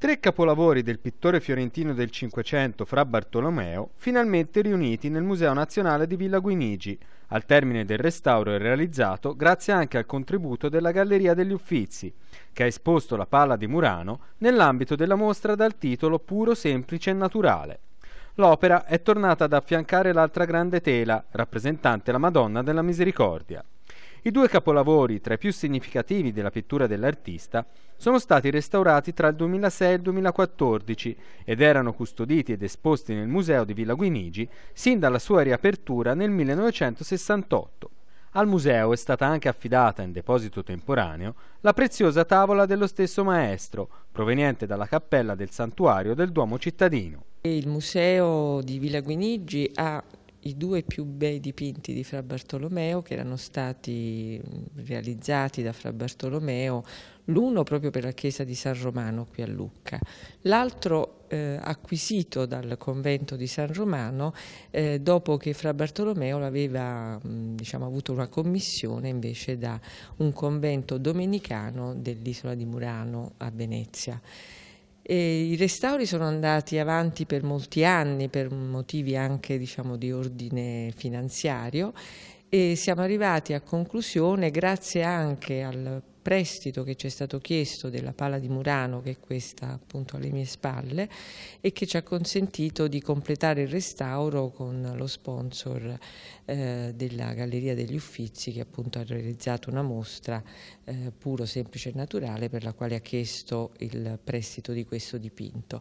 Tre capolavori del pittore fiorentino del Cinquecento fra Bartolomeo, finalmente riuniti nel Museo Nazionale di Villa Guinigi, al termine del restauro realizzato grazie anche al contributo della Galleria degli Uffizi, che ha esposto la palla di Murano nell'ambito della mostra dal titolo Puro, semplice e naturale. L'opera è tornata ad affiancare l'altra grande tela, rappresentante la Madonna della Misericordia. I due capolavori, tra i più significativi della pittura dell'artista, sono stati restaurati tra il 2006 e il 2014 ed erano custoditi ed esposti nel Museo di Villa Guinigi sin dalla sua riapertura nel 1968. Al museo è stata anche affidata in deposito temporaneo la preziosa tavola dello stesso maestro, proveniente dalla cappella del santuario del Duomo cittadino. Il museo di Villa Guinigi ha i due più bei dipinti di Fra Bartolomeo che erano stati realizzati da Fra Bartolomeo, l'uno proprio per la chiesa di San Romano qui a Lucca, l'altro eh, acquisito dal convento di San Romano eh, dopo che Fra Bartolomeo aveva diciamo, avuto una commissione invece da un convento domenicano dell'isola di Murano a Venezia. E I restauri sono andati avanti per molti anni per motivi anche diciamo, di ordine finanziario e siamo arrivati a conclusione grazie anche al prestito che ci è stato chiesto della Pala di Murano, che è questa appunto alle mie spalle, e che ci ha consentito di completare il restauro con lo sponsor eh, della Galleria degli Uffizi, che appunto ha realizzato una mostra eh, puro, semplice e naturale, per la quale ha chiesto il prestito di questo dipinto.